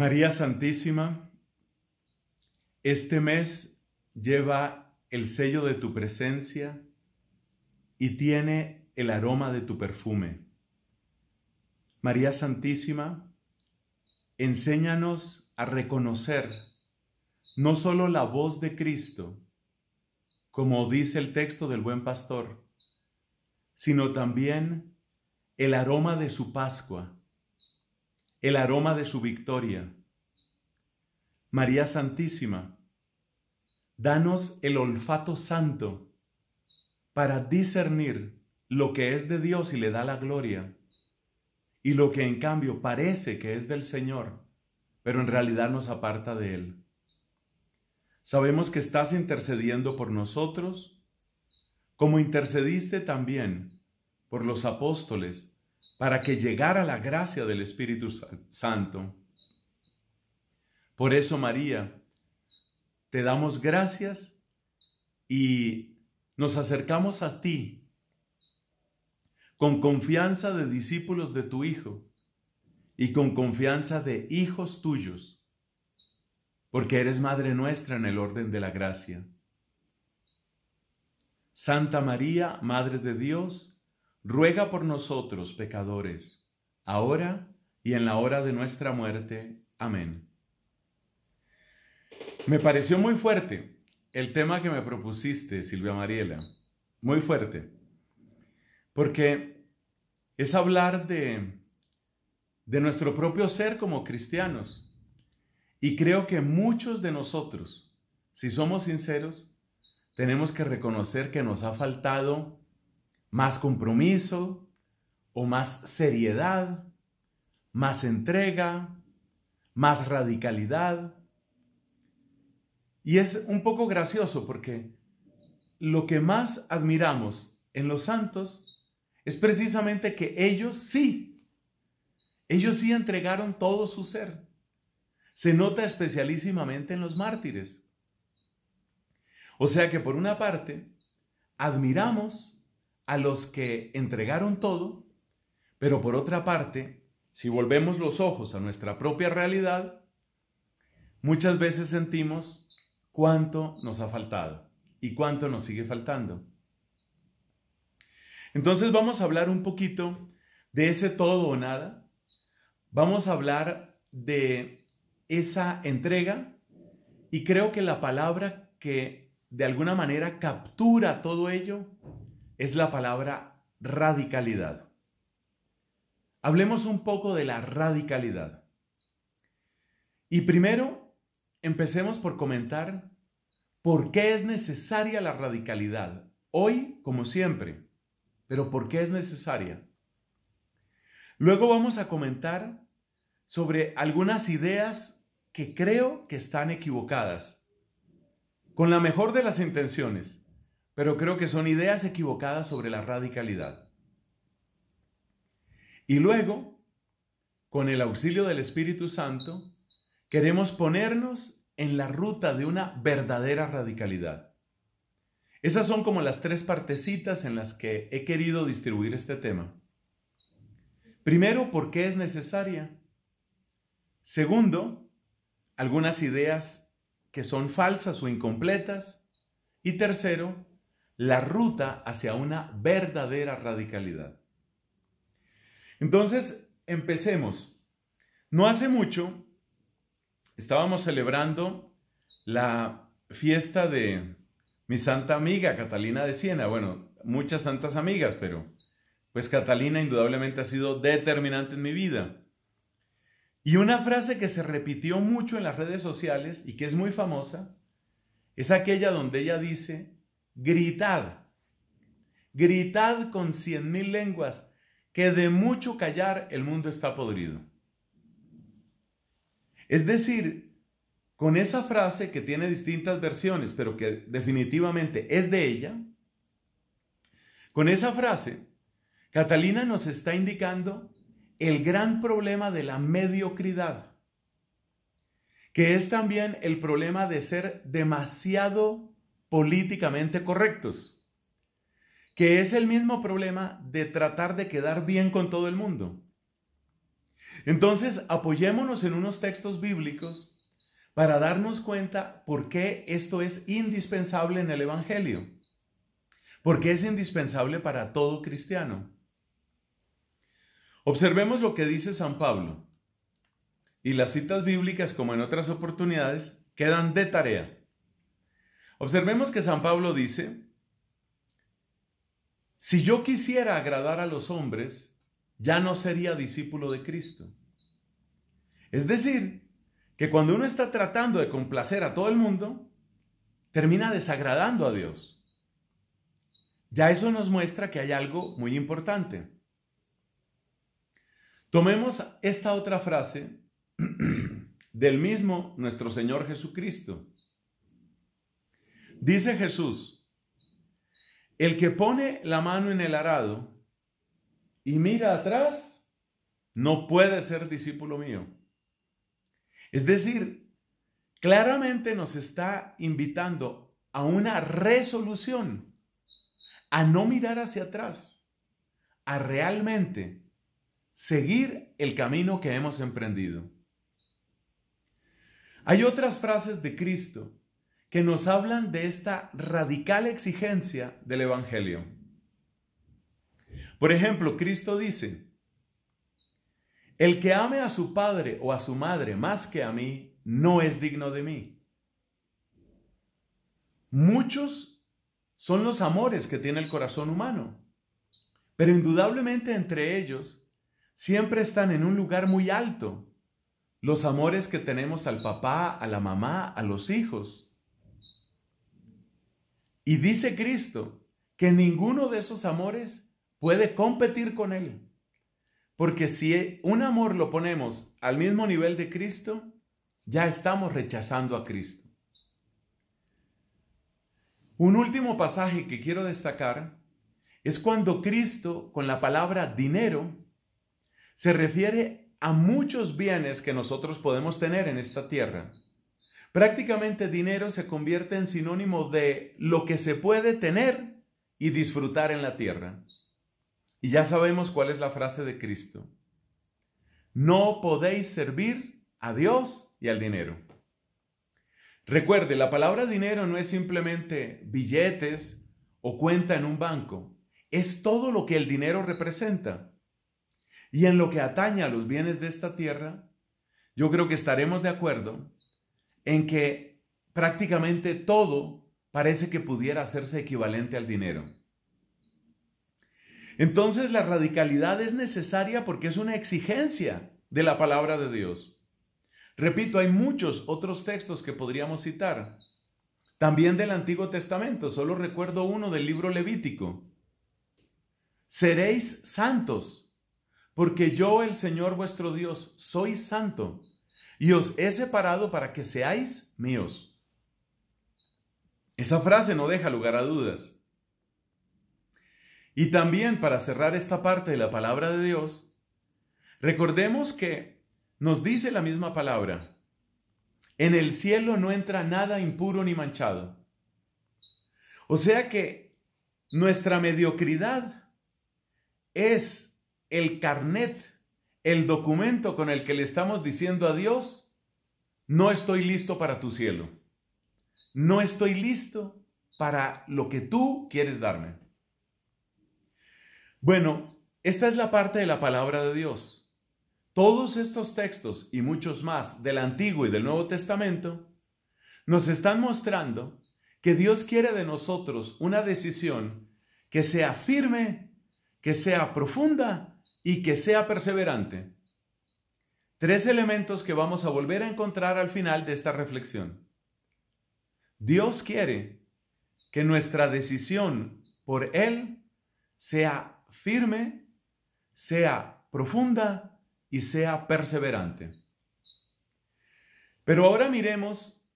María Santísima, este mes lleva el sello de tu presencia y tiene el aroma de tu perfume. María Santísima, enséñanos a reconocer no solo la voz de Cristo, como dice el texto del buen pastor, sino también el aroma de su Pascua el aroma de su victoria. María Santísima, danos el olfato santo para discernir lo que es de Dios y le da la gloria, y lo que en cambio parece que es del Señor, pero en realidad nos aparta de Él. Sabemos que estás intercediendo por nosotros, como intercediste también por los apóstoles para que llegara la gracia del Espíritu Santo. Por eso, María, te damos gracias y nos acercamos a ti con confianza de discípulos de tu Hijo y con confianza de hijos tuyos, porque eres Madre nuestra en el orden de la gracia. Santa María, Madre de Dios, ruega por nosotros pecadores, ahora y en la hora de nuestra muerte. Amén. Me pareció muy fuerte el tema que me propusiste, Silvia Mariela. Muy fuerte. Porque es hablar de, de nuestro propio ser como cristianos. Y creo que muchos de nosotros, si somos sinceros, tenemos que reconocer que nos ha faltado más compromiso o más seriedad, más entrega, más radicalidad. Y es un poco gracioso porque lo que más admiramos en los santos es precisamente que ellos sí, ellos sí entregaron todo su ser. Se nota especialísimamente en los mártires. O sea que por una parte, admiramos a los que entregaron todo, pero por otra parte, si volvemos los ojos a nuestra propia realidad, muchas veces sentimos cuánto nos ha faltado y cuánto nos sigue faltando. Entonces vamos a hablar un poquito de ese todo o nada. Vamos a hablar de esa entrega y creo que la palabra que de alguna manera captura todo ello es la palabra radicalidad. Hablemos un poco de la radicalidad. Y primero, empecemos por comentar por qué es necesaria la radicalidad, hoy como siempre, pero por qué es necesaria. Luego vamos a comentar sobre algunas ideas que creo que están equivocadas, con la mejor de las intenciones, pero creo que son ideas equivocadas sobre la radicalidad. Y luego, con el auxilio del Espíritu Santo, queremos ponernos en la ruta de una verdadera radicalidad. Esas son como las tres partecitas en las que he querido distribuir este tema. Primero, ¿por qué es necesaria? Segundo, algunas ideas que son falsas o incompletas. Y tercero, la ruta hacia una verdadera radicalidad. Entonces, empecemos. No hace mucho estábamos celebrando la fiesta de mi santa amiga Catalina de Siena. Bueno, muchas santas amigas, pero pues Catalina indudablemente ha sido determinante en mi vida. Y una frase que se repitió mucho en las redes sociales y que es muy famosa es aquella donde ella dice, gritad, gritad con cien mil lenguas, que de mucho callar el mundo está podrido. Es decir, con esa frase que tiene distintas versiones, pero que definitivamente es de ella, con esa frase, Catalina nos está indicando el gran problema de la mediocridad, que es también el problema de ser demasiado políticamente correctos, que es el mismo problema de tratar de quedar bien con todo el mundo. Entonces, apoyémonos en unos textos bíblicos para darnos cuenta por qué esto es indispensable en el Evangelio, porque es indispensable para todo cristiano. Observemos lo que dice San Pablo, y las citas bíblicas, como en otras oportunidades, quedan de tarea. Observemos que San Pablo dice, si yo quisiera agradar a los hombres, ya no sería discípulo de Cristo. Es decir, que cuando uno está tratando de complacer a todo el mundo, termina desagradando a Dios. Ya eso nos muestra que hay algo muy importante. Tomemos esta otra frase del mismo nuestro Señor Jesucristo. Dice Jesús, el que pone la mano en el arado y mira atrás, no puede ser discípulo mío. Es decir, claramente nos está invitando a una resolución, a no mirar hacia atrás, a realmente seguir el camino que hemos emprendido. Hay otras frases de Cristo que nos hablan de esta radical exigencia del Evangelio. Por ejemplo, Cristo dice, el que ame a su padre o a su madre más que a mí, no es digno de mí. Muchos son los amores que tiene el corazón humano, pero indudablemente entre ellos siempre están en un lugar muy alto los amores que tenemos al papá, a la mamá, a los hijos. Y dice Cristo que ninguno de esos amores puede competir con Él. Porque si un amor lo ponemos al mismo nivel de Cristo, ya estamos rechazando a Cristo. Un último pasaje que quiero destacar es cuando Cristo, con la palabra dinero, se refiere a muchos bienes que nosotros podemos tener en esta tierra. Prácticamente dinero se convierte en sinónimo de lo que se puede tener y disfrutar en la tierra. Y ya sabemos cuál es la frase de Cristo. No podéis servir a Dios y al dinero. Recuerde, la palabra dinero no es simplemente billetes o cuenta en un banco. Es todo lo que el dinero representa. Y en lo que atañe a los bienes de esta tierra, yo creo que estaremos de acuerdo en que prácticamente todo parece que pudiera hacerse equivalente al dinero. Entonces la radicalidad es necesaria porque es una exigencia de la palabra de Dios. Repito, hay muchos otros textos que podríamos citar, también del Antiguo Testamento, solo recuerdo uno del libro levítico. Seréis santos, porque yo el Señor vuestro Dios soy santo y os he separado para que seáis míos. Esa frase no deja lugar a dudas. Y también para cerrar esta parte de la palabra de Dios, recordemos que nos dice la misma palabra, en el cielo no entra nada impuro ni manchado. O sea que nuestra mediocridad es el carnet el documento con el que le estamos diciendo a Dios, no estoy listo para tu cielo, no estoy listo para lo que tú quieres darme. Bueno, esta es la parte de la palabra de Dios. Todos estos textos y muchos más del Antiguo y del Nuevo Testamento nos están mostrando que Dios quiere de nosotros una decisión que sea firme, que sea profunda y que sea perseverante. Tres elementos que vamos a volver a encontrar al final de esta reflexión. Dios quiere que nuestra decisión por Él sea firme, sea profunda y sea perseverante. Pero ahora miremos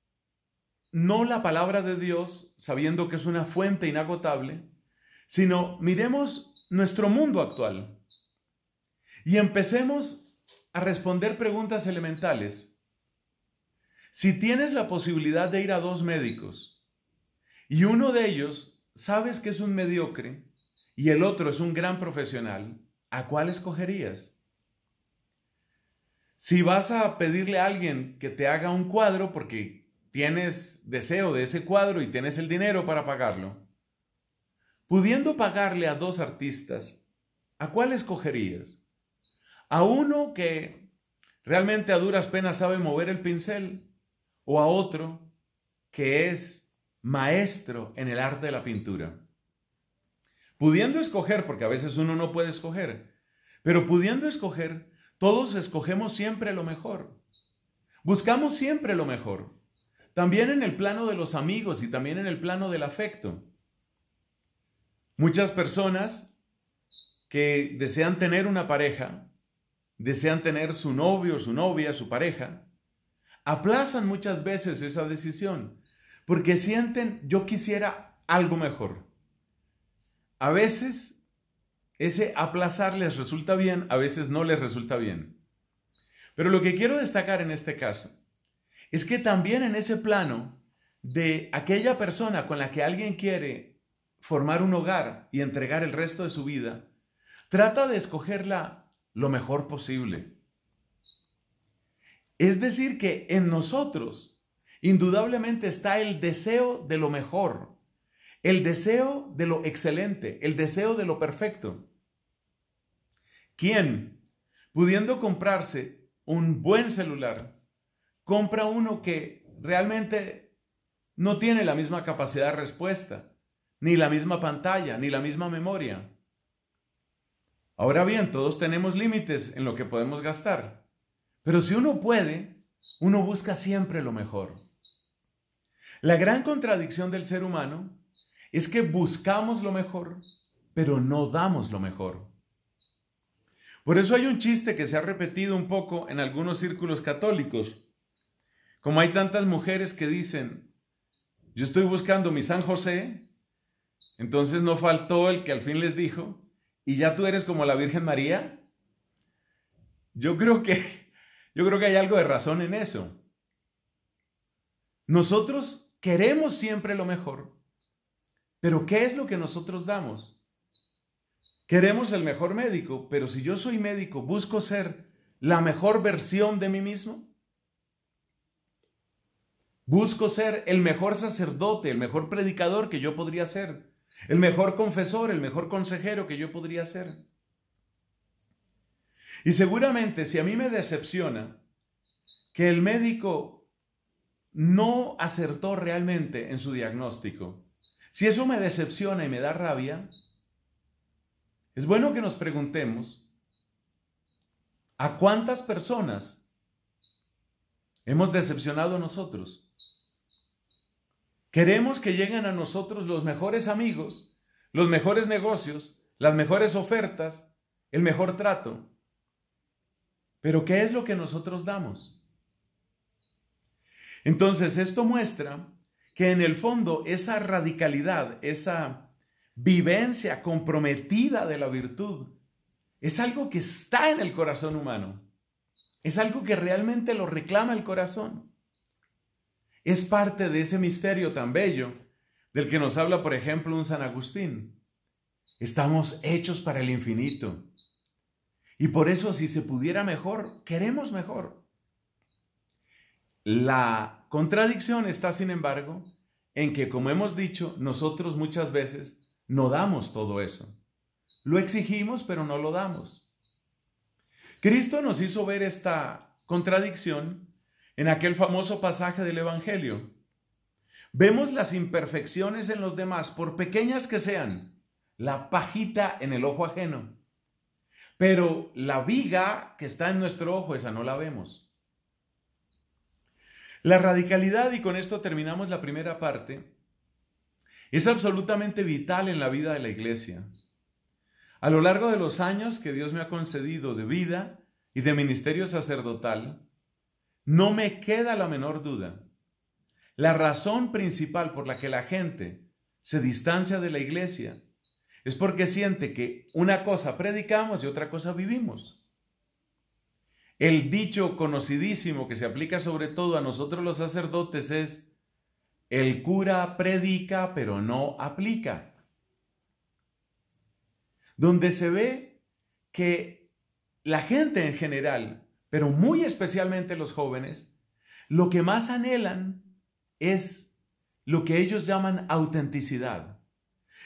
no la palabra de Dios, sabiendo que es una fuente inagotable, sino miremos nuestro mundo actual y empecemos a responder preguntas elementales. Si tienes la posibilidad de ir a dos médicos y uno de ellos sabes que es un mediocre y el otro es un gran profesional, ¿a cuál escogerías? Si vas a pedirle a alguien que te haga un cuadro porque tienes deseo de ese cuadro y tienes el dinero para pagarlo, pudiendo pagarle a dos artistas, ¿a cuál escogerías? a uno que realmente a duras penas sabe mover el pincel o a otro que es maestro en el arte de la pintura. Pudiendo escoger, porque a veces uno no puede escoger, pero pudiendo escoger, todos escogemos siempre lo mejor. Buscamos siempre lo mejor. También en el plano de los amigos y también en el plano del afecto. Muchas personas que desean tener una pareja desean tener su novio, su novia, su pareja, aplazan muchas veces esa decisión porque sienten yo quisiera algo mejor. A veces ese aplazar les resulta bien, a veces no les resulta bien. Pero lo que quiero destacar en este caso es que también en ese plano de aquella persona con la que alguien quiere formar un hogar y entregar el resto de su vida, trata de escogerla lo mejor posible. Es decir, que en nosotros indudablemente está el deseo de lo mejor, el deseo de lo excelente, el deseo de lo perfecto. ¿Quién, pudiendo comprarse un buen celular, compra uno que realmente no tiene la misma capacidad de respuesta, ni la misma pantalla, ni la misma memoria? Ahora bien, todos tenemos límites en lo que podemos gastar, pero si uno puede, uno busca siempre lo mejor. La gran contradicción del ser humano es que buscamos lo mejor, pero no damos lo mejor. Por eso hay un chiste que se ha repetido un poco en algunos círculos católicos. Como hay tantas mujeres que dicen, yo estoy buscando mi San José, entonces no faltó el que al fin les dijo, y ya tú eres como la Virgen María? Yo creo que, yo creo que hay algo de razón en eso. Nosotros queremos siempre lo mejor, pero ¿qué es lo que nosotros damos? Queremos el mejor médico, pero si yo soy médico, busco ser la mejor versión de mí mismo. Busco ser el mejor sacerdote, el mejor predicador que yo podría ser el mejor confesor, el mejor consejero que yo podría ser. Y seguramente si a mí me decepciona que el médico no acertó realmente en su diagnóstico, si eso me decepciona y me da rabia, es bueno que nos preguntemos a cuántas personas hemos decepcionado nosotros. Queremos que lleguen a nosotros los mejores amigos, los mejores negocios, las mejores ofertas, el mejor trato. Pero ¿qué es lo que nosotros damos? Entonces, esto muestra que en el fondo esa radicalidad, esa vivencia comprometida de la virtud, es algo que está en el corazón humano. Es algo que realmente lo reclama el corazón. Es parte de ese misterio tan bello del que nos habla, por ejemplo, un San Agustín. Estamos hechos para el infinito. Y por eso, si se pudiera mejor, queremos mejor. La contradicción está, sin embargo, en que, como hemos dicho, nosotros muchas veces no damos todo eso. Lo exigimos, pero no lo damos. Cristo nos hizo ver esta contradicción en aquel famoso pasaje del Evangelio. Vemos las imperfecciones en los demás, por pequeñas que sean, la pajita en el ojo ajeno. Pero la viga que está en nuestro ojo, esa no la vemos. La radicalidad, y con esto terminamos la primera parte, es absolutamente vital en la vida de la iglesia. A lo largo de los años que Dios me ha concedido de vida y de ministerio sacerdotal, no me queda la menor duda. La razón principal por la que la gente se distancia de la iglesia es porque siente que una cosa predicamos y otra cosa vivimos. El dicho conocidísimo que se aplica sobre todo a nosotros los sacerdotes es, el cura predica pero no aplica. Donde se ve que la gente en general pero muy especialmente los jóvenes, lo que más anhelan es lo que ellos llaman autenticidad.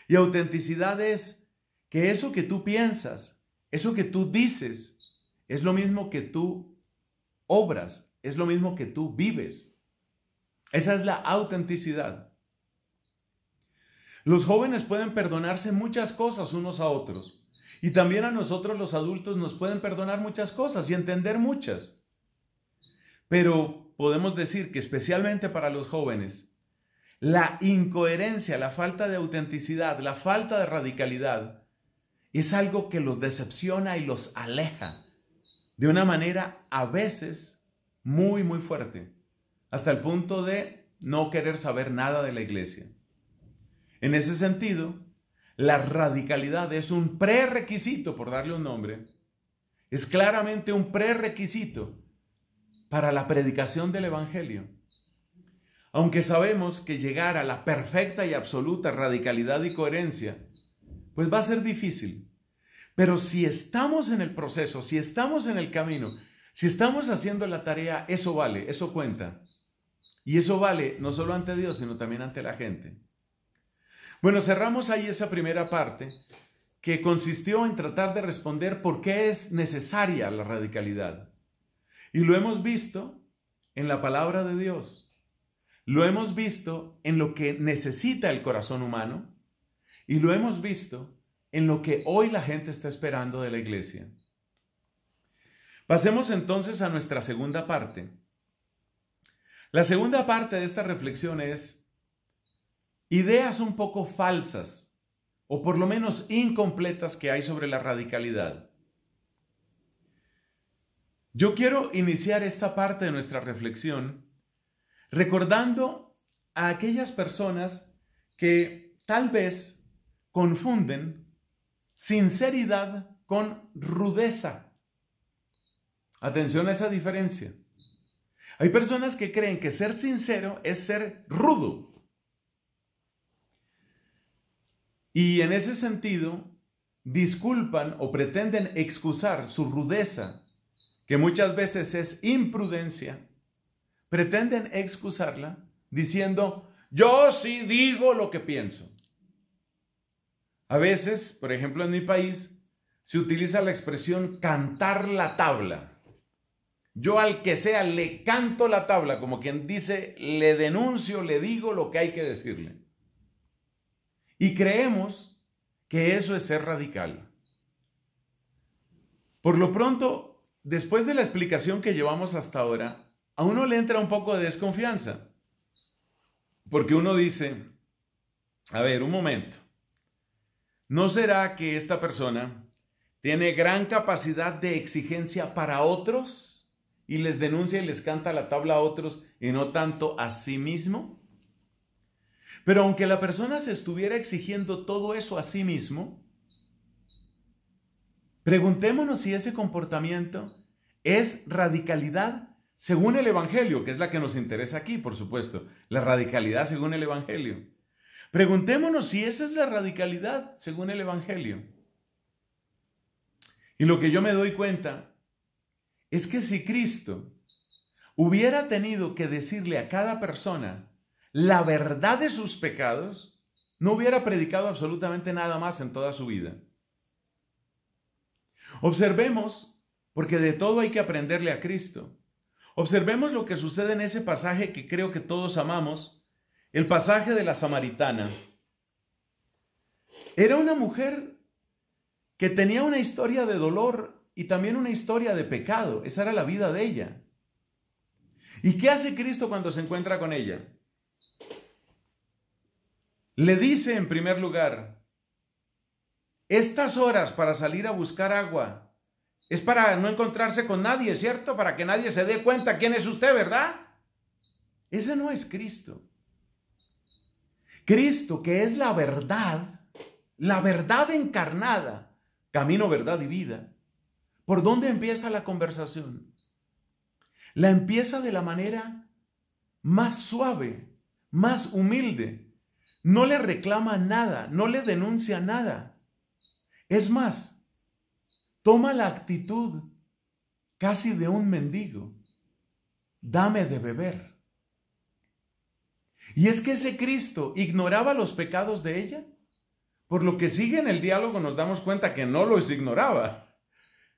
Y autenticidad es que eso que tú piensas, eso que tú dices, es lo mismo que tú obras, es lo mismo que tú vives. Esa es la autenticidad. Los jóvenes pueden perdonarse muchas cosas unos a otros, y también a nosotros los adultos nos pueden perdonar muchas cosas y entender muchas. Pero podemos decir que especialmente para los jóvenes, la incoherencia, la falta de autenticidad, la falta de radicalidad, es algo que los decepciona y los aleja de una manera a veces muy, muy fuerte, hasta el punto de no querer saber nada de la iglesia. En ese sentido, la radicalidad es un prerequisito, por darle un nombre, es claramente un prerequisito para la predicación del Evangelio. Aunque sabemos que llegar a la perfecta y absoluta radicalidad y coherencia, pues va a ser difícil. Pero si estamos en el proceso, si estamos en el camino, si estamos haciendo la tarea, eso vale, eso cuenta. Y eso vale no solo ante Dios, sino también ante la gente. Bueno, cerramos ahí esa primera parte que consistió en tratar de responder por qué es necesaria la radicalidad. Y lo hemos visto en la palabra de Dios. Lo hemos visto en lo que necesita el corazón humano y lo hemos visto en lo que hoy la gente está esperando de la iglesia. Pasemos entonces a nuestra segunda parte. La segunda parte de esta reflexión es ideas un poco falsas o por lo menos incompletas que hay sobre la radicalidad. Yo quiero iniciar esta parte de nuestra reflexión recordando a aquellas personas que tal vez confunden sinceridad con rudeza. Atención a esa diferencia. Hay personas que creen que ser sincero es ser rudo Y en ese sentido, disculpan o pretenden excusar su rudeza, que muchas veces es imprudencia, pretenden excusarla diciendo, yo sí digo lo que pienso. A veces, por ejemplo, en mi país, se utiliza la expresión cantar la tabla. Yo al que sea le canto la tabla, como quien dice, le denuncio, le digo lo que hay que decirle. Y creemos que eso es ser radical. Por lo pronto, después de la explicación que llevamos hasta ahora, a uno le entra un poco de desconfianza. Porque uno dice, a ver, un momento, ¿no será que esta persona tiene gran capacidad de exigencia para otros y les denuncia y les canta la tabla a otros y no tanto a sí mismo? Pero aunque la persona se estuviera exigiendo todo eso a sí mismo, preguntémonos si ese comportamiento es radicalidad según el Evangelio, que es la que nos interesa aquí, por supuesto, la radicalidad según el Evangelio. Preguntémonos si esa es la radicalidad según el Evangelio. Y lo que yo me doy cuenta es que si Cristo hubiera tenido que decirle a cada persona la verdad de sus pecados, no hubiera predicado absolutamente nada más en toda su vida. Observemos, porque de todo hay que aprenderle a Cristo. Observemos lo que sucede en ese pasaje que creo que todos amamos, el pasaje de la samaritana. Era una mujer que tenía una historia de dolor y también una historia de pecado. Esa era la vida de ella. ¿Y qué hace Cristo cuando se encuentra con ella? Le dice en primer lugar, estas horas para salir a buscar agua es para no encontrarse con nadie, ¿cierto? Para que nadie se dé cuenta quién es usted, ¿verdad? Ese no es Cristo. Cristo, que es la verdad, la verdad encarnada, camino, verdad y vida. ¿Por dónde empieza la conversación? La empieza de la manera más suave, más humilde, no le reclama nada, no le denuncia nada. Es más, toma la actitud casi de un mendigo. Dame de beber. Y es que ese Cristo ignoraba los pecados de ella. Por lo que sigue en el diálogo nos damos cuenta que no los ignoraba.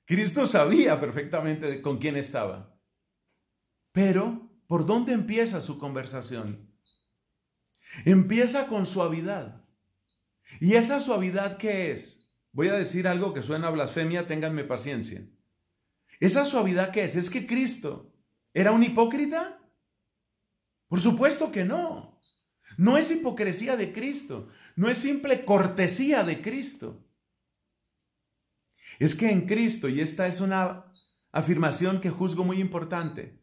Cristo sabía perfectamente con quién estaba. Pero, ¿por dónde empieza su conversación? Empieza con suavidad. ¿Y esa suavidad qué es? Voy a decir algo que suena blasfemia, ténganme paciencia. ¿Esa suavidad qué es? ¿Es que Cristo era un hipócrita? Por supuesto que no. No es hipocresía de Cristo, no es simple cortesía de Cristo. Es que en Cristo, y esta es una afirmación que juzgo muy importante,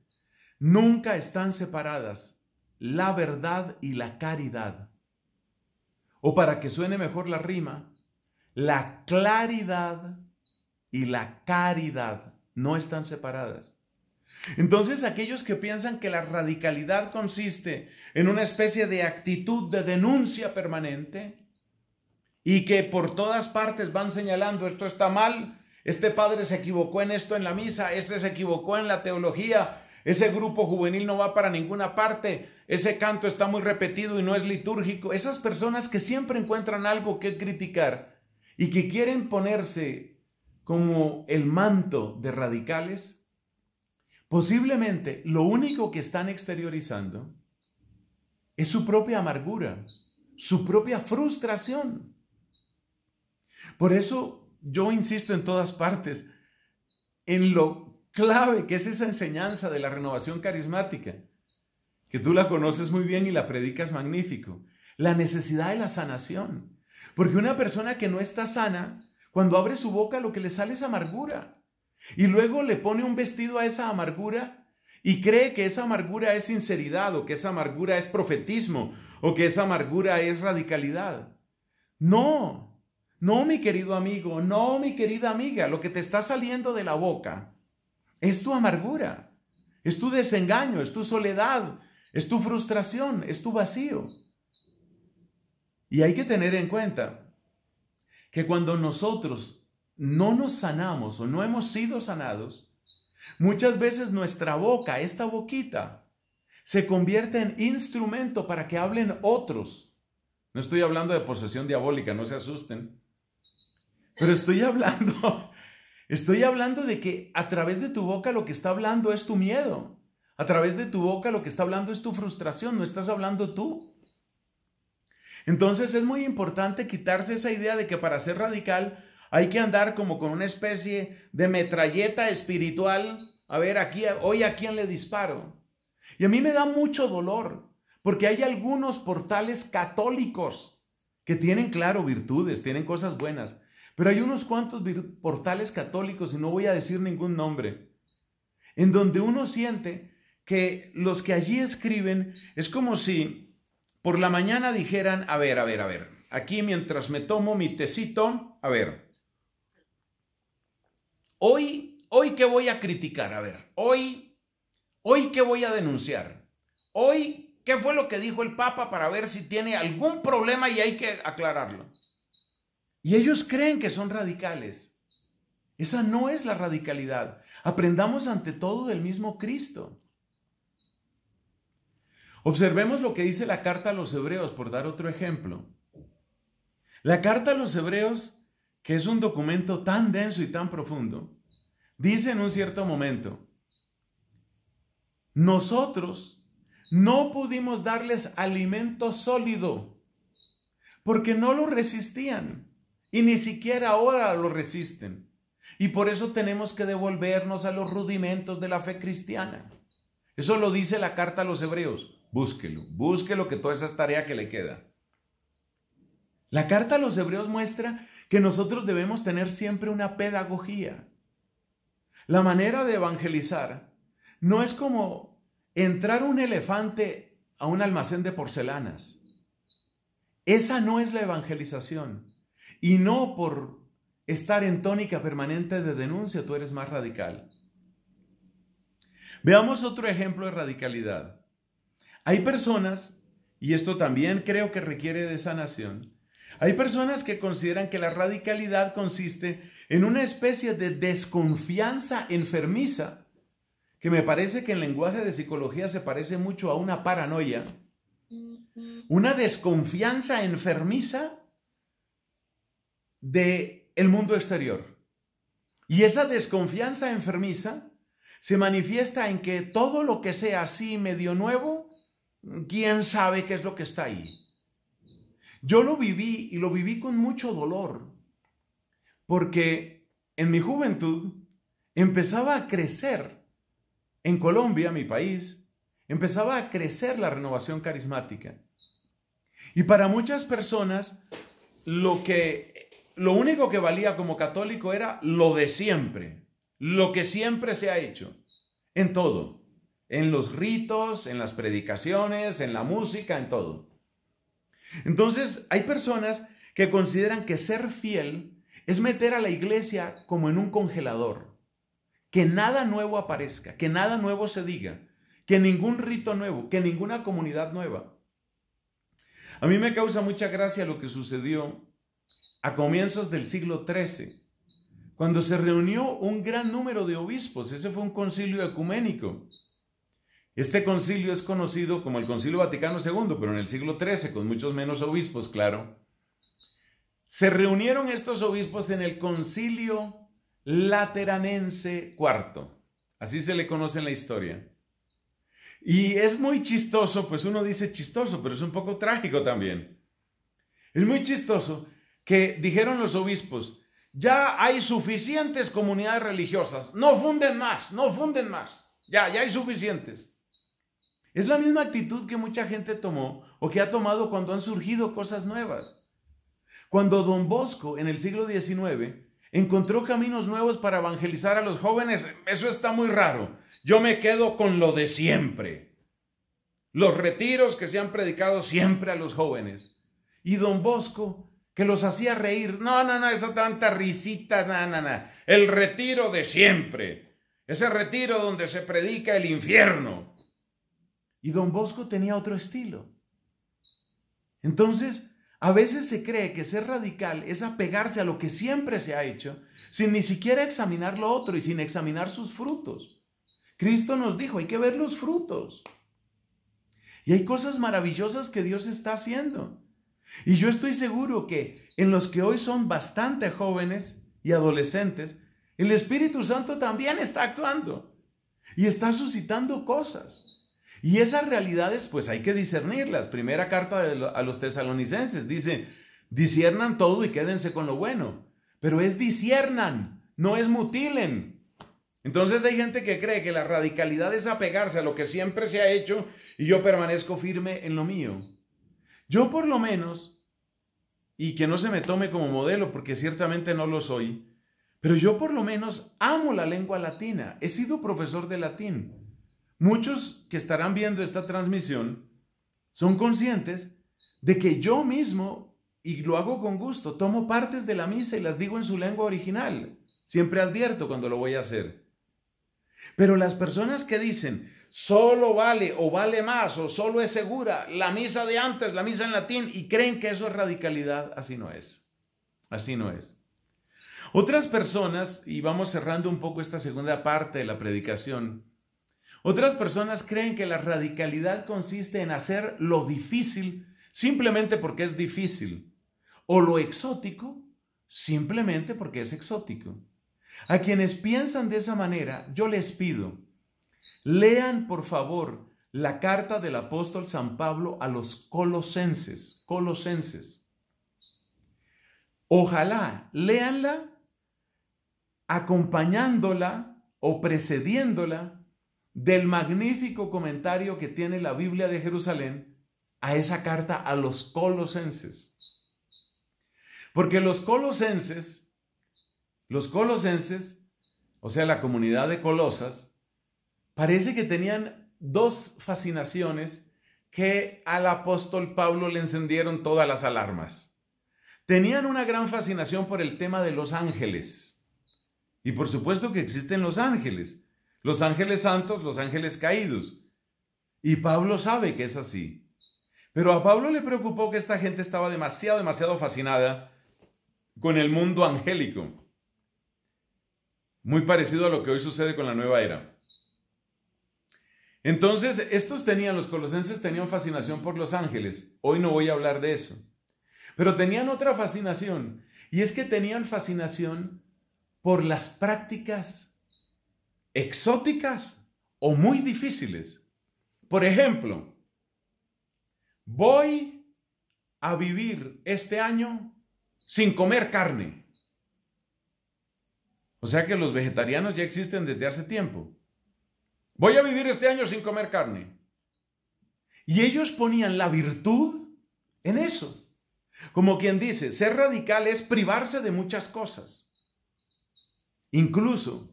nunca están separadas la verdad y la caridad. O para que suene mejor la rima, la claridad y la caridad no están separadas. Entonces aquellos que piensan que la radicalidad consiste en una especie de actitud de denuncia permanente y que por todas partes van señalando esto está mal, este padre se equivocó en esto en la misa, este se equivocó en la teología, ese grupo juvenil no va para ninguna parte. Ese canto está muy repetido y no es litúrgico. Esas personas que siempre encuentran algo que criticar y que quieren ponerse como el manto de radicales, posiblemente lo único que están exteriorizando es su propia amargura, su propia frustración. Por eso yo insisto en todas partes en lo clave que es esa enseñanza de la renovación carismática, que tú la conoces muy bien y la predicas magnífico. La necesidad de la sanación. Porque una persona que no está sana, cuando abre su boca lo que le sale es amargura. Y luego le pone un vestido a esa amargura y cree que esa amargura es sinceridad o que esa amargura es profetismo o que esa amargura es radicalidad. No, no mi querido amigo, no mi querida amiga, lo que te está saliendo de la boca es tu amargura, es tu desengaño, es tu soledad, es tu frustración, es tu vacío. Y hay que tener en cuenta que cuando nosotros no nos sanamos o no hemos sido sanados, muchas veces nuestra boca, esta boquita, se convierte en instrumento para que hablen otros. No estoy hablando de posesión diabólica, no se asusten. Pero estoy hablando Estoy hablando de que a través de tu boca lo que está hablando es tu miedo. A través de tu boca lo que está hablando es tu frustración, no estás hablando tú. Entonces es muy importante quitarse esa idea de que para ser radical hay que andar como con una especie de metralleta espiritual. A ver, aquí, hoy a quién le disparo. Y a mí me da mucho dolor, porque hay algunos portales católicos que tienen, claro, virtudes, tienen cosas buenas, pero hay unos cuantos portales católicos, y no voy a decir ningún nombre, en donde uno siente que los que allí escriben es como si por la mañana dijeran, a ver, a ver, a ver, aquí mientras me tomo mi tecito, a ver, hoy, hoy que voy a criticar, a ver, hoy, hoy que voy a denunciar, hoy, ¿qué fue lo que dijo el Papa para ver si tiene algún problema y hay que aclararlo? Y ellos creen que son radicales. Esa no es la radicalidad. Aprendamos ante todo del mismo Cristo. Observemos lo que dice la carta a los hebreos, por dar otro ejemplo. La carta a los hebreos, que es un documento tan denso y tan profundo, dice en un cierto momento, nosotros no pudimos darles alimento sólido porque no lo resistían. Y ni siquiera ahora lo resisten. Y por eso tenemos que devolvernos a los rudimentos de la fe cristiana. Eso lo dice la carta a los hebreos. Búsquelo, búsquelo que toda esa tarea que le queda. La carta a los hebreos muestra que nosotros debemos tener siempre una pedagogía. La manera de evangelizar no es como entrar un elefante a un almacén de porcelanas. Esa no es la evangelización. Y no por estar en tónica permanente de denuncia, tú eres más radical. Veamos otro ejemplo de radicalidad. Hay personas, y esto también creo que requiere de sanación, hay personas que consideran que la radicalidad consiste en una especie de desconfianza enfermiza, que me parece que en lenguaje de psicología se parece mucho a una paranoia, una desconfianza enfermiza del el mundo exterior. Y esa desconfianza enfermiza se manifiesta en que todo lo que sea así medio nuevo, quién sabe qué es lo que está ahí. Yo lo viví y lo viví con mucho dolor, porque en mi juventud empezaba a crecer en Colombia, mi país, empezaba a crecer la renovación carismática. Y para muchas personas, lo que lo único que valía como católico era lo de siempre, lo que siempre se ha hecho, en todo, en los ritos, en las predicaciones, en la música, en todo. Entonces, hay personas que consideran que ser fiel es meter a la iglesia como en un congelador, que nada nuevo aparezca, que nada nuevo se diga, que ningún rito nuevo, que ninguna comunidad nueva. A mí me causa mucha gracia lo que sucedió a comienzos del siglo XIII, cuando se reunió un gran número de obispos. Ese fue un concilio ecuménico. Este concilio es conocido como el Concilio Vaticano II, pero en el siglo XIII, con muchos menos obispos, claro. Se reunieron estos obispos en el Concilio Lateranense IV. Así se le conoce en la historia. Y es muy chistoso, pues uno dice chistoso, pero es un poco trágico también. Es muy chistoso que dijeron los obispos, ya hay suficientes comunidades religiosas, no funden más, no funden más, ya, ya hay suficientes. Es la misma actitud que mucha gente tomó o que ha tomado cuando han surgido cosas nuevas. Cuando don Bosco en el siglo XIX encontró caminos nuevos para evangelizar a los jóvenes, eso está muy raro. Yo me quedo con lo de siempre. Los retiros que se han predicado siempre a los jóvenes. Y don Bosco que los hacía reír. No, no, no, esa tanta risita, no, no, no. El retiro de siempre. Ese retiro donde se predica el infierno. Y don Bosco tenía otro estilo. Entonces, a veces se cree que ser radical es apegarse a lo que siempre se ha hecho sin ni siquiera examinar lo otro y sin examinar sus frutos. Cristo nos dijo, hay que ver los frutos. Y hay cosas maravillosas que Dios está haciendo. Y yo estoy seguro que en los que hoy son bastante jóvenes y adolescentes, el Espíritu Santo también está actuando y está suscitando cosas. Y esas realidades pues hay que discernirlas. Primera carta a los tesalonicenses dice, disiernan todo y quédense con lo bueno. Pero es disiernan, no es mutilen. Entonces hay gente que cree que la radicalidad es apegarse a lo que siempre se ha hecho y yo permanezco firme en lo mío. Yo por lo menos, y que no se me tome como modelo, porque ciertamente no lo soy, pero yo por lo menos amo la lengua latina. He sido profesor de latín. Muchos que estarán viendo esta transmisión son conscientes de que yo mismo, y lo hago con gusto, tomo partes de la misa y las digo en su lengua original. Siempre advierto cuando lo voy a hacer. Pero las personas que dicen, solo vale o vale más o solo es segura la misa de antes, la misa en latín, y creen que eso es radicalidad. Así no es. Así no es. Otras personas, y vamos cerrando un poco esta segunda parte de la predicación, otras personas creen que la radicalidad consiste en hacer lo difícil simplemente porque es difícil, o lo exótico simplemente porque es exótico. A quienes piensan de esa manera, yo les pido, Lean, por favor, la carta del apóstol San Pablo a los colosenses, colosenses. Ojalá leanla acompañándola o precediéndola del magnífico comentario que tiene la Biblia de Jerusalén a esa carta a los colosenses. Porque los colosenses, los colosenses, o sea, la comunidad de Colosas, Parece que tenían dos fascinaciones que al apóstol Pablo le encendieron todas las alarmas. Tenían una gran fascinación por el tema de los ángeles. Y por supuesto que existen los ángeles, los ángeles santos, los ángeles caídos. Y Pablo sabe que es así. Pero a Pablo le preocupó que esta gente estaba demasiado, demasiado fascinada con el mundo angélico. Muy parecido a lo que hoy sucede con la nueva era. Entonces, estos tenían, los colosenses tenían fascinación por los ángeles. Hoy no voy a hablar de eso. Pero tenían otra fascinación, y es que tenían fascinación por las prácticas exóticas o muy difíciles. Por ejemplo, voy a vivir este año sin comer carne. O sea que los vegetarianos ya existen desde hace tiempo. Voy a vivir este año sin comer carne. Y ellos ponían la virtud en eso. Como quien dice, ser radical es privarse de muchas cosas. Incluso,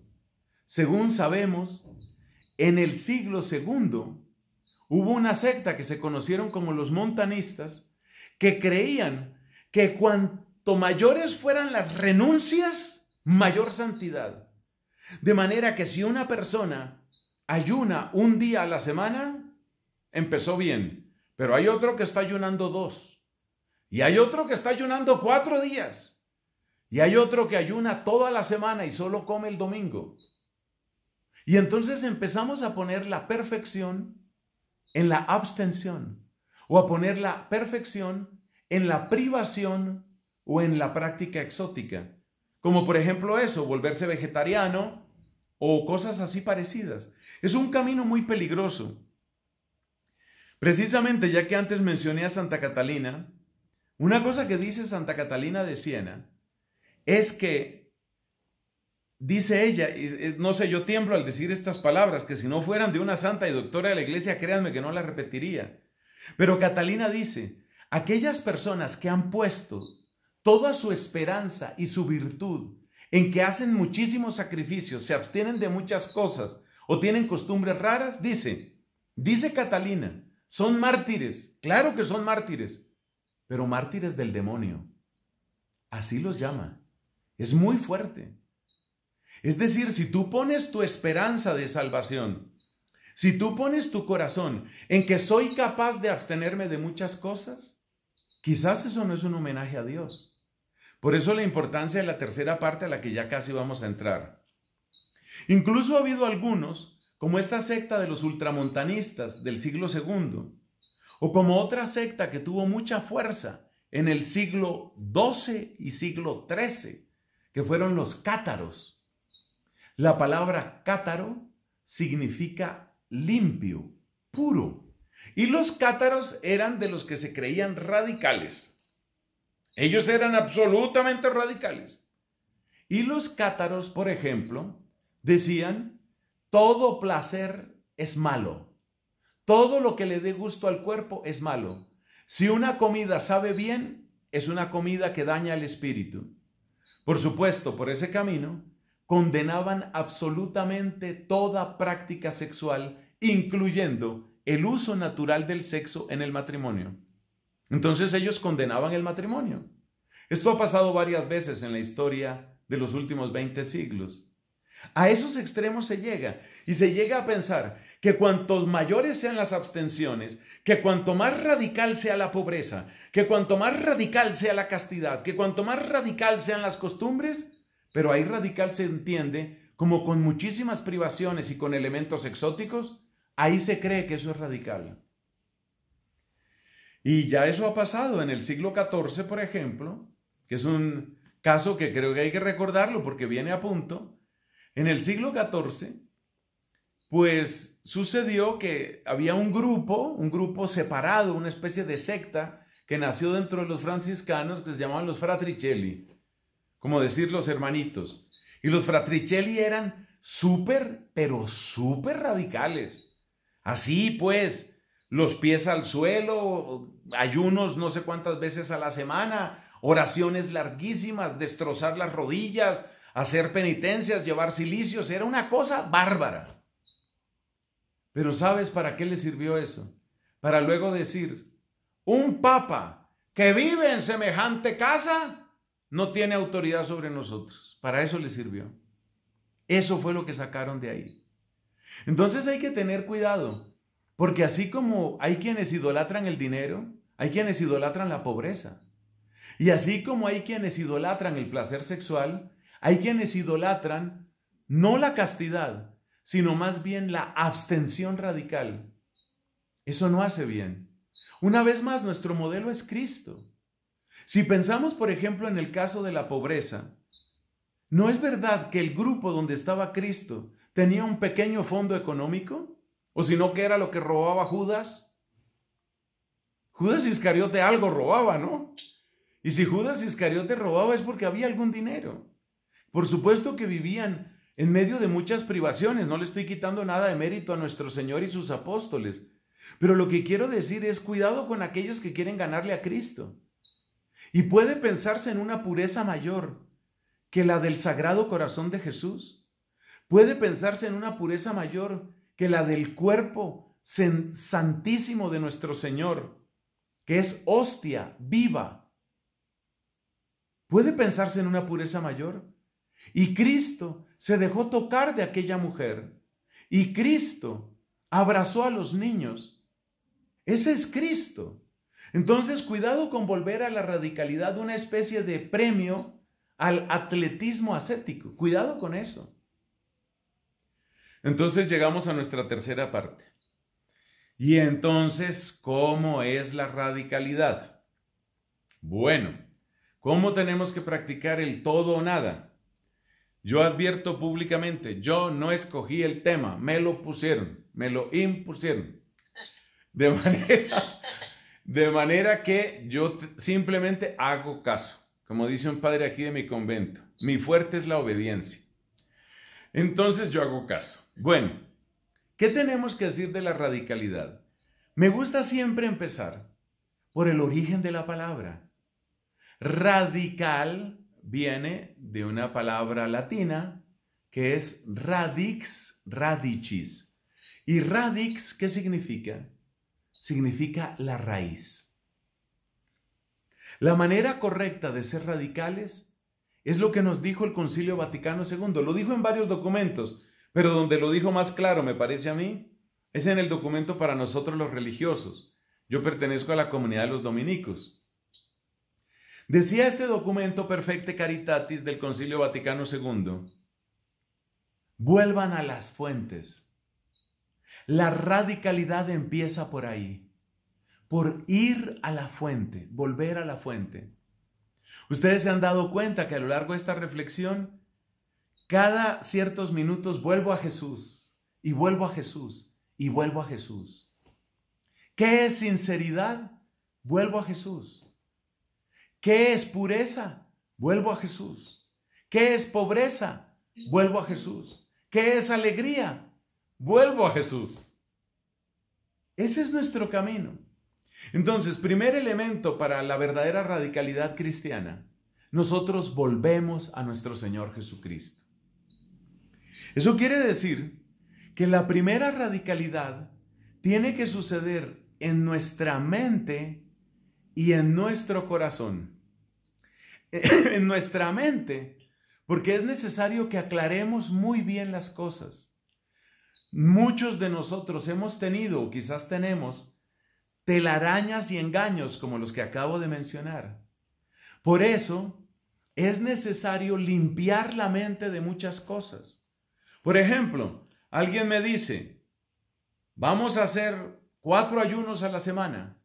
según sabemos, en el siglo II hubo una secta que se conocieron como los montanistas que creían que cuanto mayores fueran las renuncias, mayor santidad. De manera que si una persona ayuna un día a la semana, empezó bien, pero hay otro que está ayunando dos, y hay otro que está ayunando cuatro días, y hay otro que ayuna toda la semana y solo come el domingo. Y entonces empezamos a poner la perfección en la abstención, o a poner la perfección en la privación o en la práctica exótica, como por ejemplo eso, volverse vegetariano o cosas así parecidas. Es un camino muy peligroso. Precisamente ya que antes mencioné a Santa Catalina, una cosa que dice Santa Catalina de Siena es que, dice ella, y eh, no sé, yo tiemblo al decir estas palabras, que si no fueran de una santa y doctora de la iglesia, créanme que no las repetiría. Pero Catalina dice, aquellas personas que han puesto toda su esperanza y su virtud en que hacen muchísimos sacrificios, se abstienen de muchas cosas o tienen costumbres raras, dice, dice Catalina, son mártires, claro que son mártires, pero mártires del demonio. Así los llama. Es muy fuerte. Es decir, si tú pones tu esperanza de salvación, si tú pones tu corazón en que soy capaz de abstenerme de muchas cosas, quizás eso no es un homenaje a Dios. Por eso la importancia de la tercera parte a la que ya casi vamos a entrar. Incluso ha habido algunos, como esta secta de los ultramontanistas del siglo II, o como otra secta que tuvo mucha fuerza en el siglo XII y siglo XIII, que fueron los cátaros. La palabra cátaro significa limpio, puro. Y los cátaros eran de los que se creían radicales. Ellos eran absolutamente radicales. Y los cátaros, por ejemplo, Decían, todo placer es malo. Todo lo que le dé gusto al cuerpo es malo. Si una comida sabe bien, es una comida que daña al espíritu. Por supuesto, por ese camino, condenaban absolutamente toda práctica sexual, incluyendo el uso natural del sexo en el matrimonio. Entonces ellos condenaban el matrimonio. Esto ha pasado varias veces en la historia de los últimos 20 siglos. A esos extremos se llega y se llega a pensar que cuantos mayores sean las abstenciones, que cuanto más radical sea la pobreza, que cuanto más radical sea la castidad, que cuanto más radical sean las costumbres, pero ahí radical se entiende como con muchísimas privaciones y con elementos exóticos, ahí se cree que eso es radical. Y ya eso ha pasado en el siglo XIV, por ejemplo, que es un caso que creo que hay que recordarlo porque viene a punto. En el siglo XIV, pues sucedió que había un grupo, un grupo separado, una especie de secta que nació dentro de los franciscanos que se llamaban los fratricelli, como decir los hermanitos. Y los fratricelli eran súper, pero súper radicales. Así pues, los pies al suelo, ayunos no sé cuántas veces a la semana, oraciones larguísimas, destrozar las rodillas, hacer penitencias, llevar silicios, era una cosa bárbara. Pero ¿sabes para qué le sirvió eso? Para luego decir, un papa que vive en semejante casa no tiene autoridad sobre nosotros. Para eso le sirvió. Eso fue lo que sacaron de ahí. Entonces hay que tener cuidado, porque así como hay quienes idolatran el dinero, hay quienes idolatran la pobreza. Y así como hay quienes idolatran el placer sexual, hay quienes idolatran no la castidad, sino más bien la abstención radical. Eso no hace bien. Una vez más, nuestro modelo es Cristo. Si pensamos, por ejemplo, en el caso de la pobreza, ¿no es verdad que el grupo donde estaba Cristo tenía un pequeño fondo económico? ¿O si no, que era lo que robaba Judas? Judas Iscariote algo robaba, ¿no? Y si Judas Iscariote robaba es porque había algún dinero. Por supuesto que vivían en medio de muchas privaciones, no le estoy quitando nada de mérito a nuestro Señor y sus apóstoles, pero lo que quiero decir es cuidado con aquellos que quieren ganarle a Cristo. Y puede pensarse en una pureza mayor que la del Sagrado Corazón de Jesús. Puede pensarse en una pureza mayor que la del cuerpo santísimo de nuestro Señor, que es hostia viva. ¿Puede pensarse en una pureza mayor? Y Cristo se dejó tocar de aquella mujer. Y Cristo abrazó a los niños. Ese es Cristo. Entonces, cuidado con volver a la radicalidad una especie de premio al atletismo ascético. Cuidado con eso. Entonces llegamos a nuestra tercera parte. Y entonces, ¿cómo es la radicalidad? Bueno, ¿cómo tenemos que practicar el todo o nada? Yo advierto públicamente, yo no escogí el tema, me lo pusieron, me lo impusieron. De manera, de manera que yo simplemente hago caso, como dice un padre aquí de mi convento. Mi fuerte es la obediencia. Entonces yo hago caso. Bueno, ¿qué tenemos que decir de la radicalidad? Me gusta siempre empezar por el origen de la palabra. Radical viene de una palabra latina que es radix radicis. ¿Y radix qué significa? Significa la raíz. La manera correcta de ser radicales es lo que nos dijo el Concilio Vaticano II. Lo dijo en varios documentos, pero donde lo dijo más claro, me parece a mí, es en el documento para nosotros los religiosos. Yo pertenezco a la comunidad de los dominicos. Decía este documento Perfecte Caritatis del Concilio Vaticano II, vuelvan a las fuentes. La radicalidad empieza por ahí, por ir a la fuente, volver a la fuente. Ustedes se han dado cuenta que a lo largo de esta reflexión, cada ciertos minutos vuelvo a Jesús y vuelvo a Jesús y vuelvo a Jesús. ¿Qué es sinceridad? Vuelvo a Jesús. ¿Qué es pureza? Vuelvo a Jesús. ¿Qué es pobreza? Vuelvo a Jesús. ¿Qué es alegría? Vuelvo a Jesús. Ese es nuestro camino. Entonces, primer elemento para la verdadera radicalidad cristiana, nosotros volvemos a nuestro Señor Jesucristo. Eso quiere decir que la primera radicalidad tiene que suceder en nuestra mente y en nuestro corazón. en nuestra mente, porque es necesario que aclaremos muy bien las cosas. Muchos de nosotros hemos tenido, o quizás tenemos, telarañas y engaños como los que acabo de mencionar. Por eso es necesario limpiar la mente de muchas cosas. Por ejemplo, alguien me dice, vamos a hacer cuatro ayunos a la semana.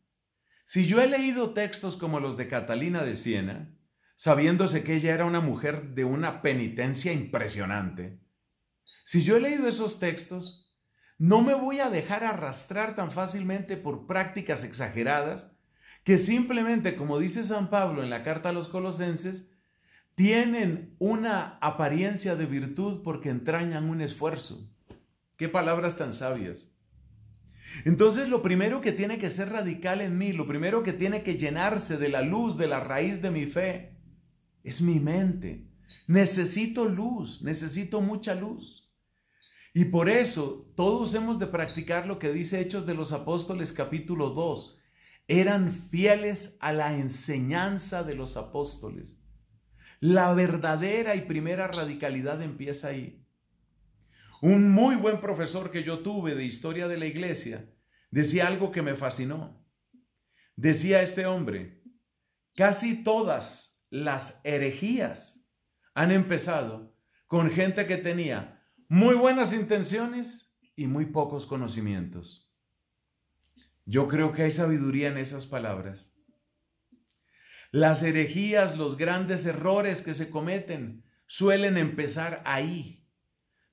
Si yo he leído textos como los de Catalina de Siena, sabiéndose que ella era una mujer de una penitencia impresionante. Si yo he leído esos textos, no me voy a dejar arrastrar tan fácilmente por prácticas exageradas que simplemente, como dice San Pablo en la carta a los colosenses, tienen una apariencia de virtud porque entrañan un esfuerzo. Qué palabras tan sabias. Entonces lo primero que tiene que ser radical en mí, lo primero que tiene que llenarse de la luz, de la raíz de mi fe, es mi mente. Necesito luz, necesito mucha luz. Y por eso todos hemos de practicar lo que dice Hechos de los Apóstoles capítulo 2. Eran fieles a la enseñanza de los apóstoles. La verdadera y primera radicalidad empieza ahí. Un muy buen profesor que yo tuve de historia de la iglesia decía algo que me fascinó. Decía este hombre, casi todas las herejías han empezado con gente que tenía muy buenas intenciones y muy pocos conocimientos. Yo creo que hay sabiduría en esas palabras. Las herejías, los grandes errores que se cometen, suelen empezar ahí.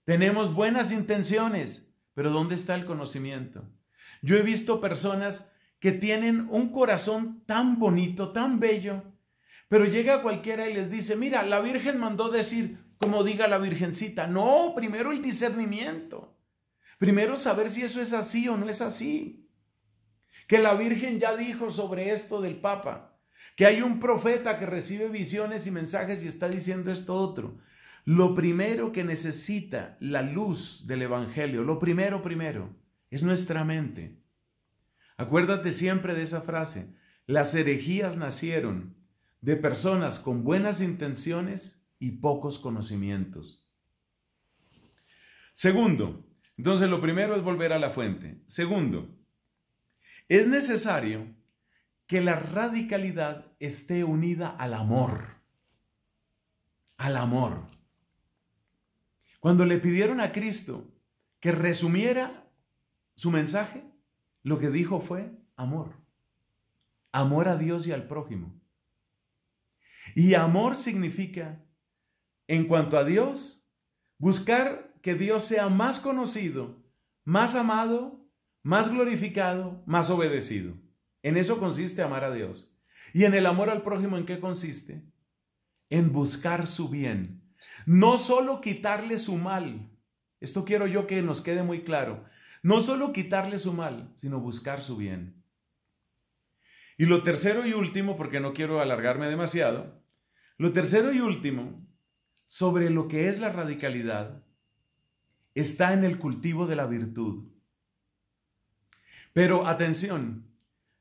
Tenemos buenas intenciones, pero ¿dónde está el conocimiento? Yo he visto personas que tienen un corazón tan bonito, tan bello, pero llega cualquiera y les dice, mira, la Virgen mandó decir, como diga la Virgencita. No, primero el discernimiento. Primero saber si eso es así o no es así. Que la Virgen ya dijo sobre esto del Papa, que hay un profeta que recibe visiones y mensajes y está diciendo esto otro. Lo primero que necesita la luz del Evangelio, lo primero, primero, es nuestra mente. Acuérdate siempre de esa frase, las herejías nacieron de personas con buenas intenciones y pocos conocimientos. Segundo, entonces lo primero es volver a la fuente. Segundo, es necesario que la radicalidad esté unida al amor. Al amor. Cuando le pidieron a Cristo que resumiera su mensaje, lo que dijo fue amor. Amor a Dios y al prójimo. Y amor significa, en cuanto a Dios, buscar que Dios sea más conocido, más amado, más glorificado, más obedecido. En eso consiste amar a Dios. Y en el amor al prójimo, ¿en qué consiste? En buscar su bien. No solo quitarle su mal. Esto quiero yo que nos quede muy claro. No solo quitarle su mal, sino buscar su bien. Y lo tercero y último, porque no quiero alargarme demasiado, lo tercero y último sobre lo que es la radicalidad está en el cultivo de la virtud. Pero atención,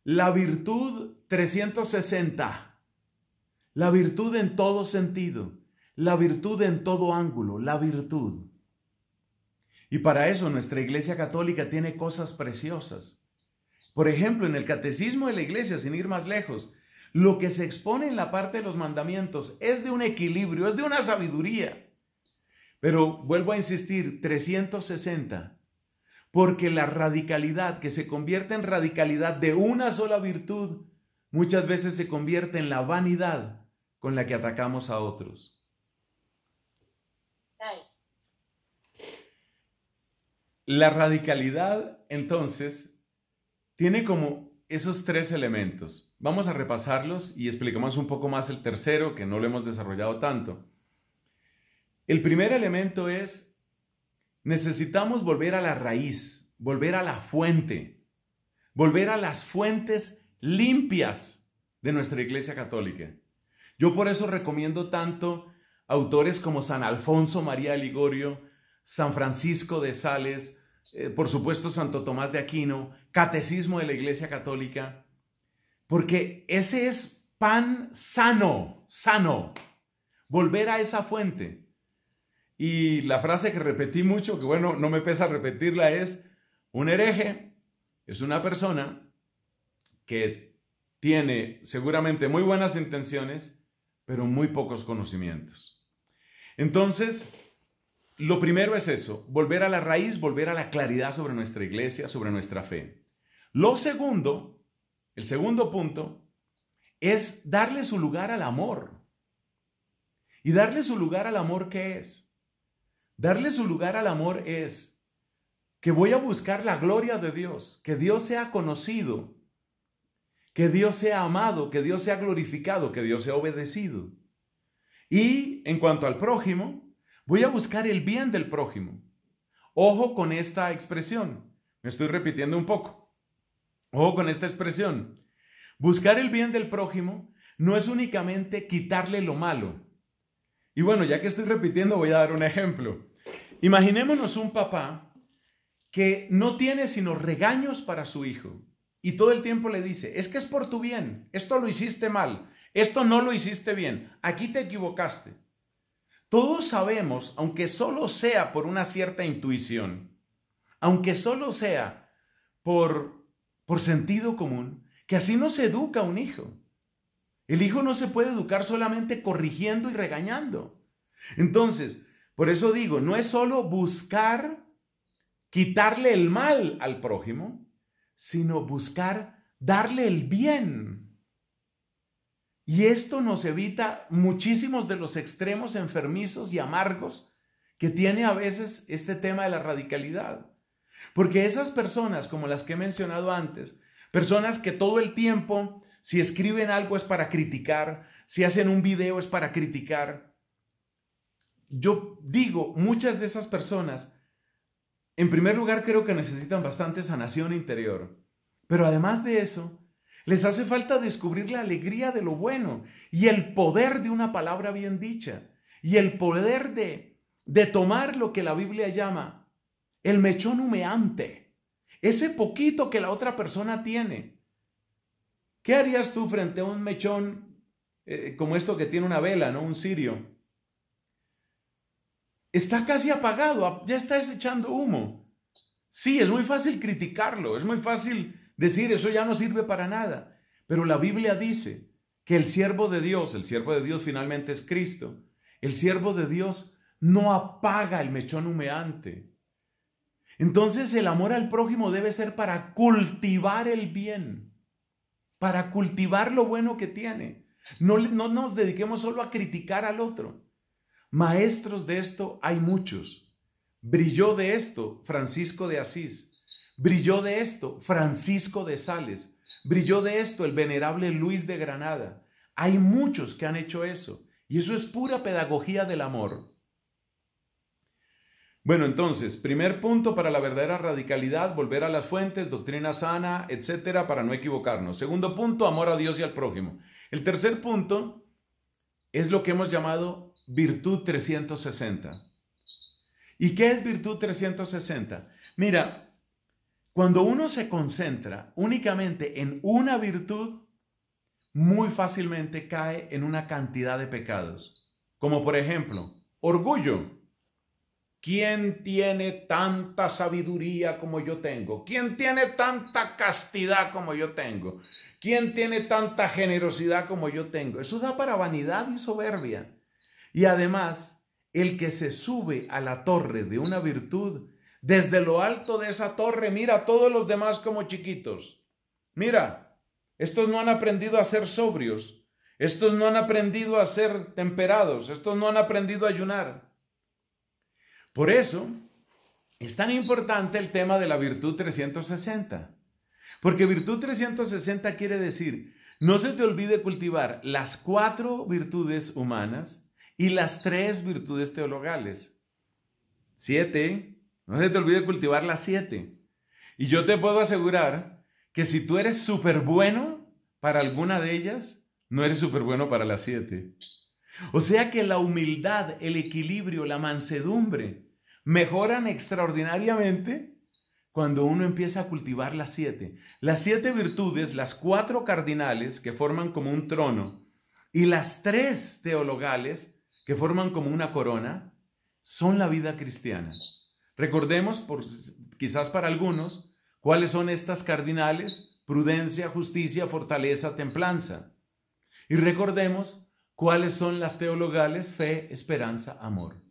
la virtud 360, la virtud en todo sentido, la virtud en todo ángulo, la virtud. Y para eso nuestra Iglesia Católica tiene cosas preciosas. Por ejemplo, en el Catecismo de la Iglesia, sin ir más lejos, lo que se expone en la parte de los mandamientos es de un equilibrio, es de una sabiduría. Pero vuelvo a insistir, 360, porque la radicalidad que se convierte en radicalidad de una sola virtud, muchas veces se convierte en la vanidad con la que atacamos a otros. La radicalidad, entonces, tiene como esos tres elementos. Vamos a repasarlos y explicamos un poco más el tercero, que no lo hemos desarrollado tanto. El primer elemento es, necesitamos volver a la raíz, volver a la fuente, volver a las fuentes limpias de nuestra Iglesia Católica. Yo por eso recomiendo tanto autores como San Alfonso María Ligorio, San Francisco de Sales, eh, por supuesto Santo Tomás de Aquino, Catecismo de la Iglesia Católica, porque ese es pan sano, sano. Volver a esa fuente. Y la frase que repetí mucho, que bueno, no me pesa repetirla, es, un hereje es una persona que tiene seguramente muy buenas intenciones, pero muy pocos conocimientos. Entonces, lo primero es eso, volver a la raíz, volver a la claridad sobre nuestra iglesia, sobre nuestra fe. Lo segundo el segundo punto es darle su lugar al amor. Y darle su lugar al amor, ¿qué es? Darle su lugar al amor es que voy a buscar la gloria de Dios, que Dios sea conocido, que Dios sea amado, que Dios sea glorificado, que Dios sea obedecido. Y en cuanto al prójimo, voy a buscar el bien del prójimo. Ojo con esta expresión, me estoy repitiendo un poco. Ojo con esta expresión. Buscar el bien del prójimo no es únicamente quitarle lo malo. Y bueno, ya que estoy repitiendo, voy a dar un ejemplo. Imaginémonos un papá que no tiene sino regaños para su hijo y todo el tiempo le dice, es que es por tu bien, esto lo hiciste mal, esto no lo hiciste bien, aquí te equivocaste. Todos sabemos, aunque solo sea por una cierta intuición, aunque solo sea por por sentido común, que así no se educa un hijo. El hijo no se puede educar solamente corrigiendo y regañando. Entonces, por eso digo, no es solo buscar quitarle el mal al prójimo, sino buscar darle el bien. Y esto nos evita muchísimos de los extremos enfermizos y amargos que tiene a veces este tema de la radicalidad. Porque esas personas, como las que he mencionado antes, personas que todo el tiempo, si escriben algo es para criticar, si hacen un video es para criticar, yo digo, muchas de esas personas, en primer lugar creo que necesitan bastante sanación interior, pero además de eso, les hace falta descubrir la alegría de lo bueno y el poder de una palabra bien dicha y el poder de, de tomar lo que la Biblia llama el mechón humeante, ese poquito que la otra persona tiene. ¿Qué harías tú frente a un mechón eh, como esto que tiene una vela, no un cirio? Está casi apagado, ya está echando humo. Sí, es muy fácil criticarlo, es muy fácil decir eso ya no sirve para nada. Pero la Biblia dice que el siervo de Dios, el siervo de Dios finalmente es Cristo, el siervo de Dios no apaga el mechón humeante, entonces el amor al prójimo debe ser para cultivar el bien, para cultivar lo bueno que tiene. No, nos dediquemos solo a criticar al otro. Maestros de esto hay muchos. Brilló de esto Francisco de Asís. Brilló de esto Francisco de Sales. Brilló de esto el venerable Luis de Granada. Hay muchos que han hecho eso. Y eso es pura pedagogía del amor. Bueno, entonces, primer punto para la verdadera radicalidad, volver a las fuentes, doctrina sana, etcétera, para no equivocarnos. Segundo punto, amor a Dios y al prójimo. El tercer punto es lo que hemos llamado virtud 360. ¿Y qué es virtud 360? Mira, cuando uno se concentra únicamente en una virtud, muy fácilmente cae en una cantidad de pecados, como por ejemplo, orgullo. ¿Quién tiene tanta sabiduría como yo tengo? ¿Quién tiene tanta castidad como yo tengo? ¿Quién tiene tanta generosidad como yo tengo? Eso da para vanidad y soberbia. Y además, el que se sube a la torre de una virtud, desde lo alto de esa torre, mira a todos los demás como chiquitos. Mira, estos no han aprendido a ser sobrios, estos no han aprendido a ser temperados, estos no han aprendido a ayunar. Por eso es tan importante el tema de la virtud 360. Porque virtud 360 quiere decir, no se te olvide cultivar las cuatro virtudes humanas y las tres virtudes teologales. Siete, no se te olvide cultivar las siete. Y yo te puedo asegurar que si tú eres súper bueno para alguna de ellas, no eres súper bueno para las siete. O sea que la humildad, el equilibrio, la mansedumbre, mejoran extraordinariamente cuando uno empieza a cultivar las siete. Las siete virtudes, las cuatro cardinales que forman como un trono y las tres teologales que forman como una corona, son la vida cristiana. Recordemos, por, quizás para algunos, cuáles son estas cardinales, prudencia, justicia, fortaleza, templanza. Y recordemos cuáles son las teologales, fe, esperanza, amor.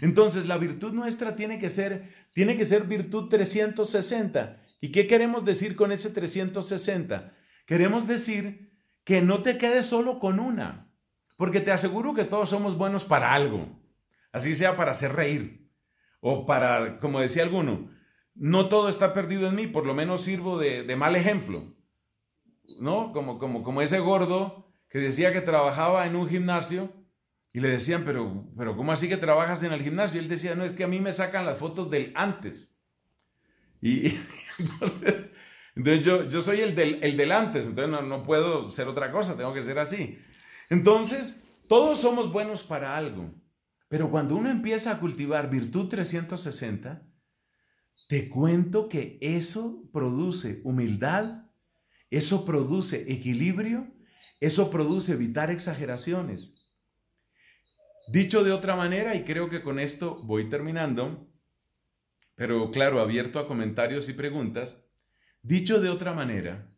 Entonces, la virtud nuestra tiene que ser, tiene que ser virtud 360. ¿Y qué queremos decir con ese 360? Queremos decir que no te quedes solo con una, porque te aseguro que todos somos buenos para algo, así sea para hacer reír o para, como decía alguno, no todo está perdido en mí, por lo menos sirvo de, mal ejemplo, ¿no? como ese gordo que decía que trabajaba en un gimnasio y le decían, pero, pero ¿cómo así que trabajas en el gimnasio? Y él decía, no, es que a mí me sacan las fotos del antes. Y, entonces, yo, soy el del, el del antes, entonces no, no puedo ser otra cosa, tengo que ser así. Entonces, todos somos buenos para algo, pero cuando uno empieza a cultivar virtud 360, te cuento que eso produce humildad, eso produce equilibrio, eso produce evitar exageraciones. Dicho de otra manera, y creo que con esto voy terminando, pero claro, abierto a comentarios y preguntas, dicho de otra manera,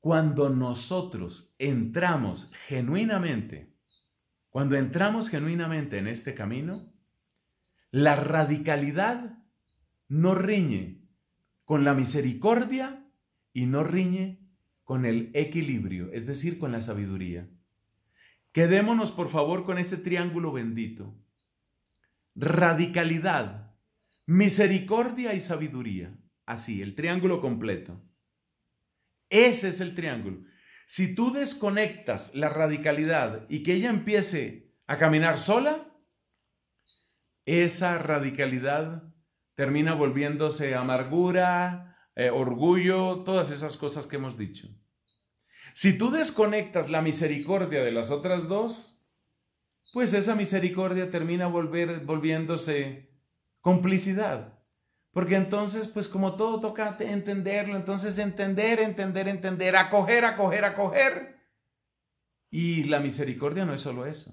cuando nosotros entramos genuinamente, cuando entramos genuinamente en este camino, la radicalidad no riñe con la misericordia y no riñe con el equilibrio, es decir, con la sabiduría. Quedémonos por favor con este triángulo bendito. Radicalidad, misericordia y sabiduría. Así, el triángulo completo. Ese es el triángulo. Si tú desconectas la radicalidad y que ella empiece a caminar sola, esa radicalidad termina volviéndose amargura, eh, orgullo, todas esas cosas que hemos dicho. Si tú desconectas la misericordia de las otras dos, pues esa misericordia termina volver, volviéndose complicidad. Porque entonces, pues como todo toca entenderlo, entonces entender, entender, entender, acoger, acoger, acoger. Y la misericordia no es solo eso.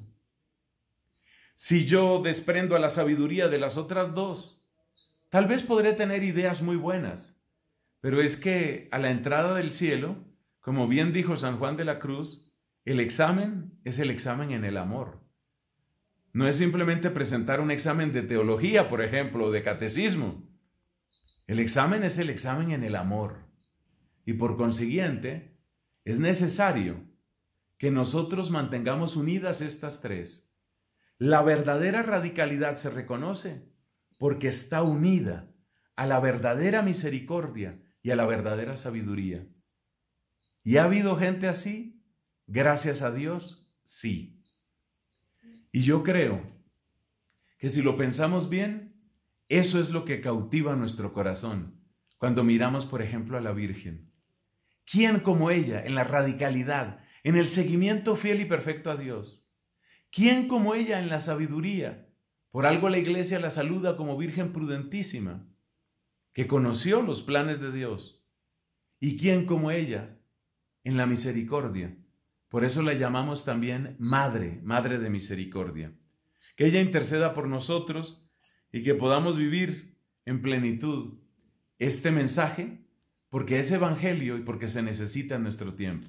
Si yo desprendo a la sabiduría de las otras dos, tal vez podré tener ideas muy buenas, pero es que a la entrada del cielo, como bien dijo San Juan de la Cruz, el examen es el examen en el amor. No es simplemente presentar un examen de teología, por ejemplo, de catecismo. El examen es el examen en el amor. Y por consiguiente, es necesario que nosotros mantengamos unidas estas tres. La verdadera radicalidad se reconoce porque está unida a la verdadera misericordia y a la verdadera sabiduría. ¿Y ha habido gente así? Gracias a Dios, sí. Y yo creo que si lo pensamos bien, eso es lo que cautiva nuestro corazón cuando miramos, por ejemplo, a la Virgen. ¿Quién como ella en la radicalidad, en el seguimiento fiel y perfecto a Dios? ¿Quién como ella en la sabiduría? Por algo la iglesia la saluda como Virgen prudentísima, que conoció los planes de Dios. ¿Y quién como ella en la misericordia. Por eso la llamamos también Madre, Madre de Misericordia. Que ella interceda por nosotros y que podamos vivir en plenitud este mensaje, porque es evangelio y porque se necesita en nuestro tiempo.